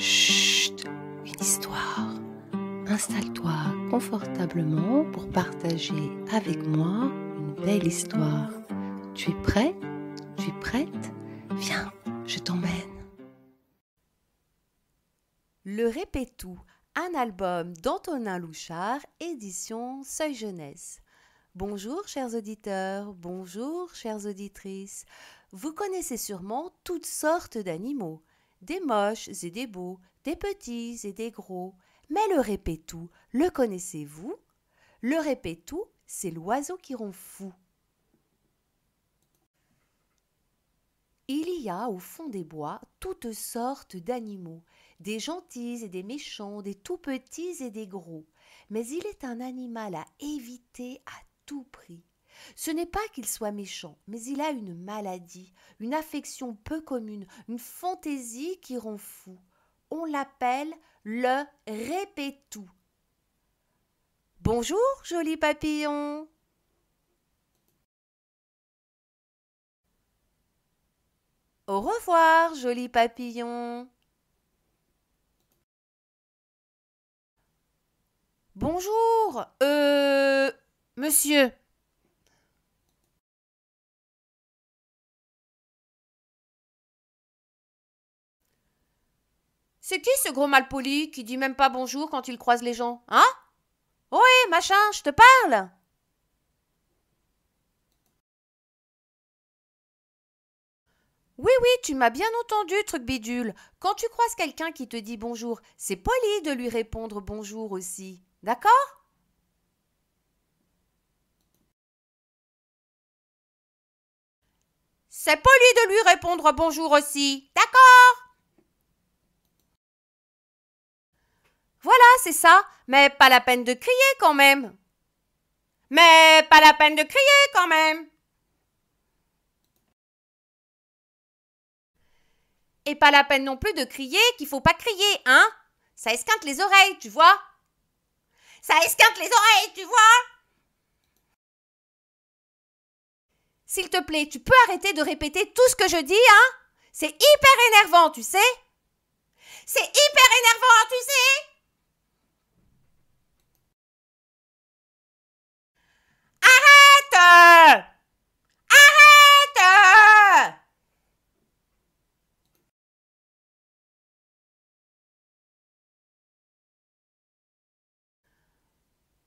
Chut, une histoire. Installe-toi confortablement pour partager avec moi une belle histoire. Tu es prêt Tu es prête Viens, je t'emmène. Le Répétou, un album d'Antonin Louchard, édition Seuil Jeunesse. Bonjour chers auditeurs, bonjour chères auditrices. Vous connaissez sûrement toutes sortes d'animaux des moches et des beaux, des petits et des gros. Mais le répétou, le connaissez-vous Le répétou, c'est l'oiseau qui rend fou. Il y a au fond des bois toutes sortes d'animaux, des gentils et des méchants, des tout petits et des gros. Mais il est un animal à éviter à tout prix. Ce n'est pas qu'il soit méchant, mais il a une maladie, une affection peu commune, une fantaisie qui rend fou. On l'appelle le répétou. Bonjour, joli papillon. Au revoir, joli papillon. Bonjour, euh, monsieur. C'est qui ce gros malpoli qui dit même pas bonjour quand il croise les gens, hein Oui, machin, je te parle Oui, oui, tu m'as bien entendu, truc bidule. Quand tu croises quelqu'un qui te dit bonjour, c'est poli de lui répondre bonjour aussi. D'accord C'est poli de lui répondre bonjour aussi. D'accord c'est ça Mais pas la peine de crier quand même Mais pas la peine de crier quand même Et pas la peine non plus de crier qu'il faut pas crier, hein Ça esquinte les oreilles, tu vois Ça esquinte les oreilles, tu vois S'il te plaît, tu peux arrêter de répéter tout ce que je dis, hein C'est hyper énervant, tu sais c'est hyper énervant, tu sais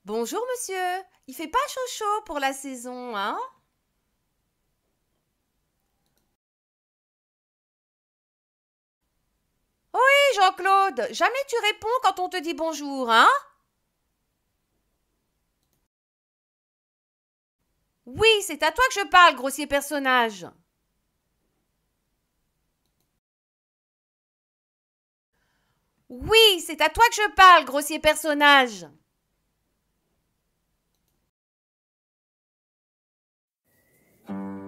Bonjour monsieur, il fait pas chaud chaud pour la saison, hein Oui, Jean-Claude, jamais tu réponds quand on te dit bonjour, hein Oui, c'est à toi que je parle, grossier personnage. Oui, c'est à toi que je parle, grossier personnage.